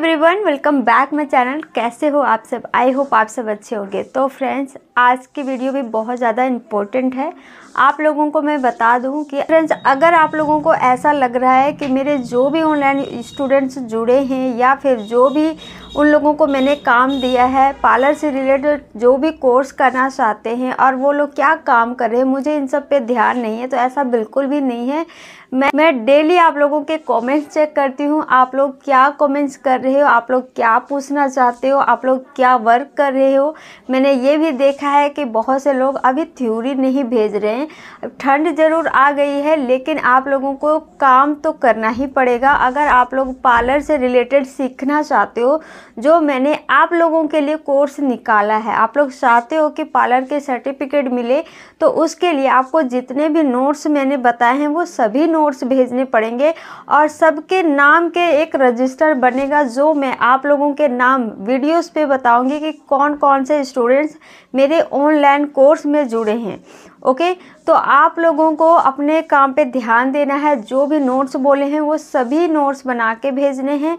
everyone welcome back my channel कैसे हो आप सब आई होप आप सब अच्छे होंगे तो फ्रेंड्स आज की वीडियो भी बहुत ज़्यादा इम्पोर्टेंट है आप लोगों को मैं बता दूं कि फ्रेंड्स अगर आप लोगों को ऐसा लग रहा है कि मेरे जो भी ऑनलाइन स्टूडेंट्स जुड़े हैं या फिर जो भी उन लोगों को मैंने काम दिया है पार्लर से रिलेटेड जो भी कोर्स करना चाहते हैं और वो लोग क्या काम कर रहे हैं मुझे इन सब पे ध्यान नहीं है तो ऐसा बिल्कुल भी नहीं है मैं मैं डेली आप लोगों के कमेंट्स चेक करती हूँ आप लोग क्या कमेंट्स कर रहे हो आप लोग क्या पूछना चाहते हो आप लोग क्या वर्क कर रहे हो मैंने ये भी देखा है कि बहुत से लोग अभी थ्योरी नहीं भेज रहे हैं ठंड ज़रूर आ गई है लेकिन आप लोगों को काम तो करना ही पड़ेगा अगर आप लोग पार्लर से रिलेटेड सीखना चाहते हो जो मैंने आप लोगों के लिए कोर्स निकाला है आप लोग चाहते हो कि पार्लर के सर्टिफिकेट मिले तो उसके लिए आपको जितने भी नोट्स मैंने बताए हैं वो सभी नोट्स नोट्स भेजने पड़ेंगे और सबके नाम के एक रजिस्टर बनेगा जो मैं आप लोगों के नाम वीडियोस पे बताऊंगी कि कौन कौन से स्टूडेंट्स मेरे ऑनलाइन कोर्स में जुड़े हैं ओके तो आप लोगों को अपने काम पे ध्यान देना है जो भी नोट्स बोले हैं वो सभी नोट्स बना के भेजने हैं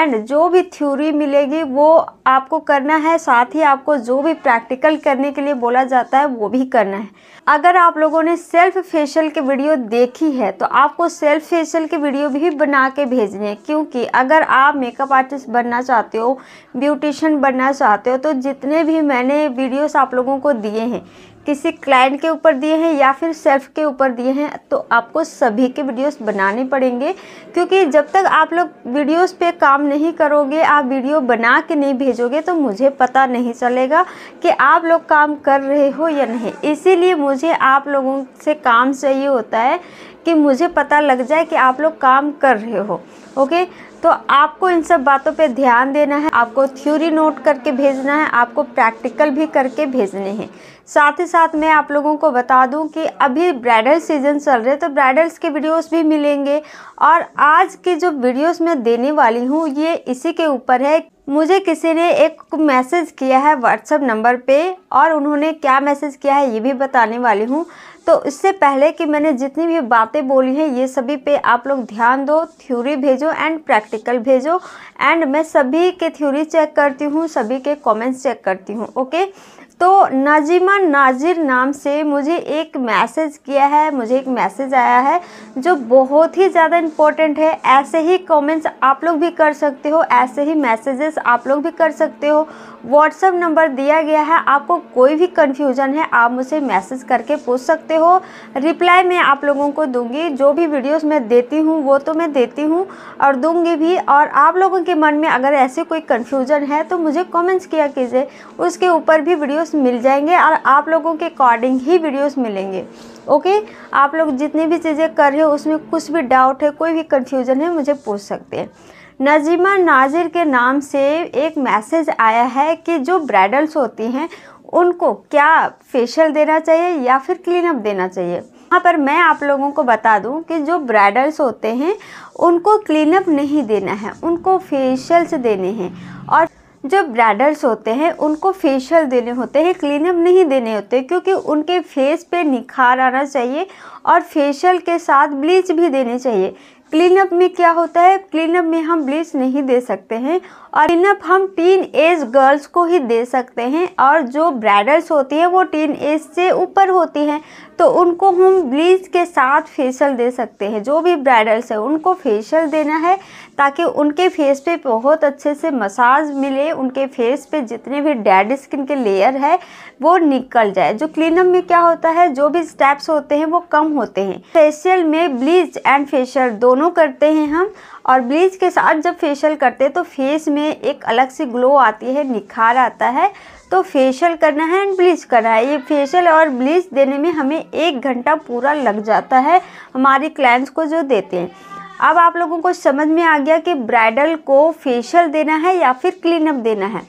एंड जो भी थ्योरी मिलेगी वो आपको करना है साथ ही आपको जो भी प्रैक्टिकल करने के लिए बोला जाता है वो भी करना है अगर आप लोगों ने सेल्फ फेशियल की वीडियो देखी है तो आपको सेल्फ फेशियल की वीडियो भी बना के भेजने हैं क्योंकि अगर आप मेकअप आर्टिस्ट बनना चाहते हो ब्यूटिशन बनना चाहते हो तो जितने भी मैंने वीडियोस आप लोगों को दिए हैं किसी क्लाइंट के ऊपर दिए हैं या फिर सेल्फ के ऊपर दिए हैं तो आपको सभी के वीडियोस बनाने पड़ेंगे क्योंकि जब तक आप लोग वीडियोस पे काम नहीं करोगे आप वीडियो बना के नहीं भेजोगे तो मुझे पता नहीं चलेगा कि आप लोग काम कर रहे हो या नहीं इसीलिए मुझे आप लोगों से काम चाहिए होता है कि मुझे पता लग जाए कि आप लोग काम कर रहे हो ओके तो आपको इन सब बातों पे ध्यान देना है आपको थ्योरी नोट करके भेजना है आपको प्रैक्टिकल भी करके भेजने हैं साथ ही साथ मैं आप लोगों को बता दूं कि अभी ब्राइडल सीजन चल रहे तो ब्राइडल्स के वीडियोस भी मिलेंगे और आज के जो वीडियोस मैं देने वाली हूँ ये इसी के ऊपर है मुझे किसी ने एक मैसेज किया है व्हाट्सअप नंबर पे और उन्होंने क्या मैसेज किया है ये भी बताने वाली हूँ तो इससे पहले कि मैंने जितनी भी बातें बोली हैं ये सभी पे आप लोग ध्यान दो थ्योरी भेजो एंड प्रैक्टिकल भेजो एंड मैं सभी के थ्योरी चेक करती हूँ सभी के कमेंट्स चेक करती हूँ ओके तो नाजिमा नाजिर नाम से मुझे एक मैसेज किया है मुझे एक मैसेज आया है जो बहुत ही ज़्यादा इम्पोर्टेंट है ऐसे ही कमेंट्स आप लोग भी कर सकते हो ऐसे ही मैसेजेस आप लोग भी कर सकते हो व्हाट्सअप नंबर दिया गया है आपको कोई भी कन्फ्यूजन है आप मुझे मैसेज करके पूछ सकते हो रिप्लाई मैं आप लोगों को दूंगी जो भी वीडियोस मैं देती हूँ वो तो मैं देती हूँ और दूंगी भी और आप लोगों के मन में अगर ऐसे कोई कन्फ्यूजन है तो मुझे कॉमेंट्स किया कीजिए उसके ऊपर भी वीडियो वीडियोस मिल जाएंगे और आप लोगों के अकॉर्डिंग ही वीडियोस मिलेंगे ओके आप लोग जितनी भी चीज़ें कर रहे हो उसमें कुछ भी डाउट है कोई भी कन्फ्यूज़न है मुझे पूछ सकते हैं नजीमा नाजिर के नाम से एक मैसेज आया है कि जो ब्राइडल्स होती हैं उनको क्या फेशियल देना चाहिए या फिर क्लीनअप देना चाहिए वहाँ पर मैं आप लोगों को बता दूं कि जो ब्राइडल्स होते हैं उनको क्लीनअप नहीं देना है उनको फेशियल्स देने हैं और जो ब्राइडल्स होते हैं उनको फेशियल देने होते हैं क्लीनअप नहीं देने होते क्योंकि उनके फेस पे निखार आना चाहिए और फेशियल के साथ ब्लीच भी देने चाहिए क्लीनअप में क्या होता है क्लीनअप में हम ब्लीच नहीं दे सकते हैं और इनफ हम टीन एज गर्ल्स को ही दे सकते हैं और जो ब्राइडल्स होती हैं वो टीन एज से ऊपर होती हैं तो उनको हम ब्लीच के साथ फेशियल दे सकते हैं जो भी ब्राइडल्स हैं उनको फेशियल देना है ताकि उनके फेस पे बहुत अच्छे से मसाज मिले उनके फेस पे जितने भी डेड स्किन के लेयर है वो निकल जाए जो क्लीनअप में क्या होता है जो भी स्टेप्स होते हैं वो कम होते हैं फेशियल में ब्लीच एंड फेशियल दोनों करते हैं हम और ब्लीच के साथ जब फेशियल करते हैं तो फेस में में एक अलग से ग्लो आती है निखार आता है तो फेशियल करना है एंड ब्लीच करना है ये फेशियल और ब्लीच देने में हमें एक घंटा पूरा लग जाता है हमारे क्लाइंट्स को जो देते हैं अब आप लोगों को समझ में आ गया कि ब्राइडल को फेशियल देना है या फिर क्लीनअप देना है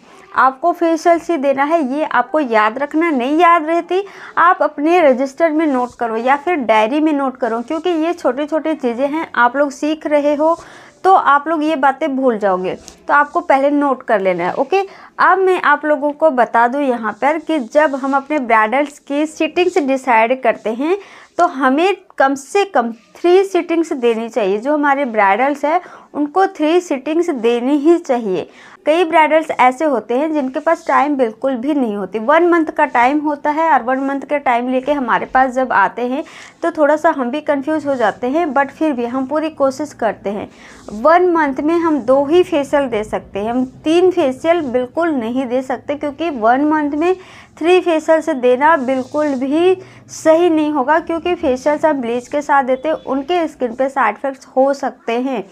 आपको फेशियल से देना है ये आपको याद रखना नहीं याद रहती आप अपने रजिस्टर में नोट करो या फिर डायरी में नोट करो क्योंकि ये छोटे छोटे चीज़ें हैं आप लोग सीख रहे हो तो आप लोग ये बातें भूल जाओगे तो आपको पहले नोट कर लेना है ओके अब मैं आप लोगों को बता दूं यहाँ पर कि जब हम अपने ब्राइडल्स की सीटिंग्स डिसाइड करते हैं तो हमें कम से कम थ्री सीटिंग्स देनी चाहिए जो हमारे ब्राइडल्स हैं उनको थ्री सीटिंग्स देनी ही चाहिए कई ब्राइडल्स ऐसे होते हैं जिनके पास टाइम बिल्कुल भी नहीं होती वन मंथ का टाइम होता है और वन मंथ का टाइम लेके हमारे पास जब आते हैं तो थोड़ा सा हम भी कंफ्यूज हो जाते हैं बट फिर भी हम पूरी कोशिश करते हैं वन मंथ में हम दो ही फेशियल दे सकते हैं हम तीन फेशियल बिल्कुल नहीं दे सकते क्योंकि वन मंथ में थ्री फेशियल से देना बिल्कुल भी सही नहीं होगा क्योंकि फेशियल्स हम ब्लीच के साथ देते हैं उनके स्किन पे साइड इफ़ेक्ट्स हो सकते हैं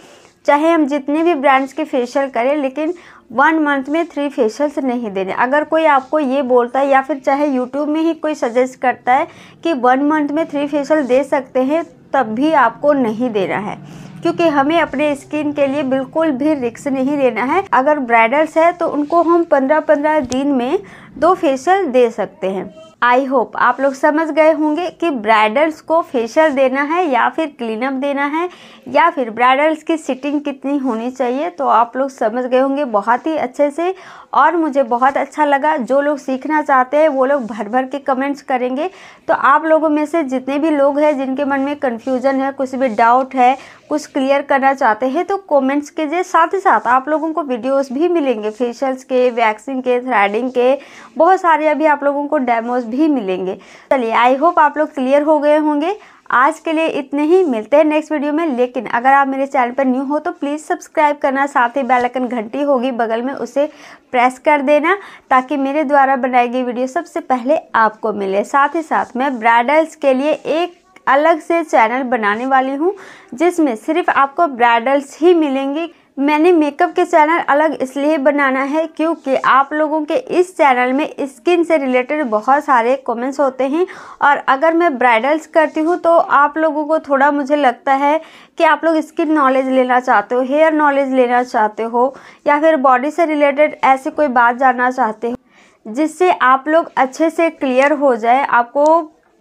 चाहे हम जितने भी ब्रांड्स के फेशियल करें लेकिन वन मंथ में थ्री फेशियल्स नहीं देने अगर कोई आपको ये बोलता है या फिर चाहे यूट्यूब में ही कोई सजेस्ट करता है कि वन मंथ में थ्री फेशियल दे सकते हैं तब भी आपको नहीं देना है क्योंकि हमें अपने स्किन के लिए बिल्कुल भी रिक्स नहीं लेना है अगर ब्राइडल्स है तो उनको हम पंद्रह पंद्रह दिन में दो फेशियल दे सकते हैं आई होप आप लोग समझ गए होंगे कि ब्राइडल्स को फेशियल देना है या फिर क्लीनअप देना है या फिर ब्राइडल्स की सिटिंग कितनी होनी चाहिए तो आप लोग समझ गए होंगे बहुत ही अच्छे से और मुझे बहुत अच्छा लगा जो लोग सीखना चाहते हैं वो लोग भर भर के कमेंट्स करेंगे तो आप लोगों में से जितने भी लोग हैं जिनके मन में कन्फ्यूज़न है कुछ भी डाउट है कुछ क्लियर करना चाहते हैं तो कमेंट्स जे साथ ही साथ आप लोगों को वीडियोस भी मिलेंगे फेशियल्स के वैक्सिंग के थ्रेडिंग के बहुत सारे अभी आप लोगों को डेमोज भी मिलेंगे चलिए आई होप आप लोग क्लियर हो गए होंगे आज के लिए इतने ही मिलते हैं नेक्स्ट वीडियो में लेकिन अगर आप मेरे चैनल पर न्यू हो तो प्लीज़ सब्सक्राइब करना साथ ही बेल आइकन घंटी होगी बगल में उसे प्रेस कर देना ताकि मेरे द्वारा बनाई गई वीडियो सबसे पहले आपको मिले साथ ही साथ मैं ब्राइडल्स के लिए एक अलग से चैनल बनाने वाली हूँ जिसमें सिर्फ आपको ब्राइडल्स ही मिलेंगी मैंने मेकअप के चैनल अलग इसलिए बनाना है क्योंकि आप लोगों के इस चैनल में स्किन से रिलेटेड बहुत सारे कमेंट्स होते हैं और अगर मैं ब्राइडल्स करती हूँ तो आप लोगों को थोड़ा मुझे लगता है कि आप लोग स्किन नॉलेज लेना चाहते हो हेयर नॉलेज लेना चाहते हो या फिर बॉडी से रिलेटेड ऐसे कोई बात जानना चाहते हो जिससे आप लोग अच्छे से क्लियर हो जाए आपको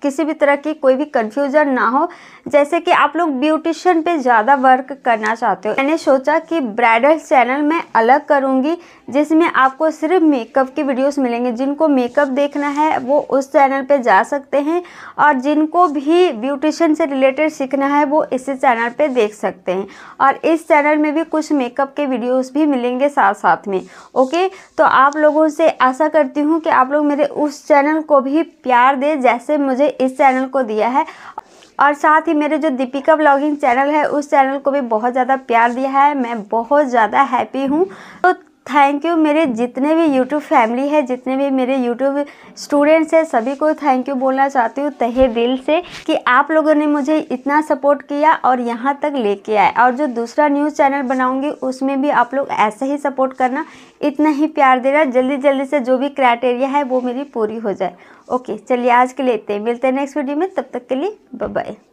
किसी भी तरह की कोई भी कन्फ्यूजन ना हो जैसे कि आप लोग ब्यूटिशियन पे ज़्यादा वर्क करना चाहते हो मैंने सोचा कि ब्राइडल चैनल मैं अलग करूँगी जिसमें आपको सिर्फ मेकअप के वीडियोस मिलेंगे जिनको मेकअप देखना है वो उस चैनल पे जा सकते हैं और जिनको भी ब्यूटिशन से रिलेटेड सीखना है वो इसी चैनल पे देख सकते हैं और इस चैनल में भी कुछ मेकअप के वीडियोस भी मिलेंगे साथ साथ में ओके तो आप लोगों से आशा करती हूँ कि आप लोग मेरे उस चैनल को भी प्यार दें जैसे मुझे इस चैनल को दिया है और साथ ही मेरे जो दीपिका ब्लॉगिंग चैनल है उस चैनल को भी बहुत ज़्यादा प्यार दिया है मैं बहुत ज़्यादा हैप्पी हूँ तो थैंक यू मेरे जितने भी यूट्यूब फैमिली है जितने भी मेरे यूट्यूब स्टूडेंट्स हैं सभी को थैंक यू बोलना चाहती हूँ तहे दिल से कि आप लोगों ने मुझे इतना सपोर्ट किया और यहाँ तक लेके आए और जो दूसरा न्यूज़ चैनल बनाऊँगी उसमें भी आप लोग ऐसे ही सपोर्ट करना इतना ही प्यार देना जल्दी जल्दी से जो भी क्राइटेरिया है वो मेरी पूरी हो जाए ओके चलिए आज के लिए इतने मिलते हैं नेक्स्ट वीडियो में तब तक के लिए बाय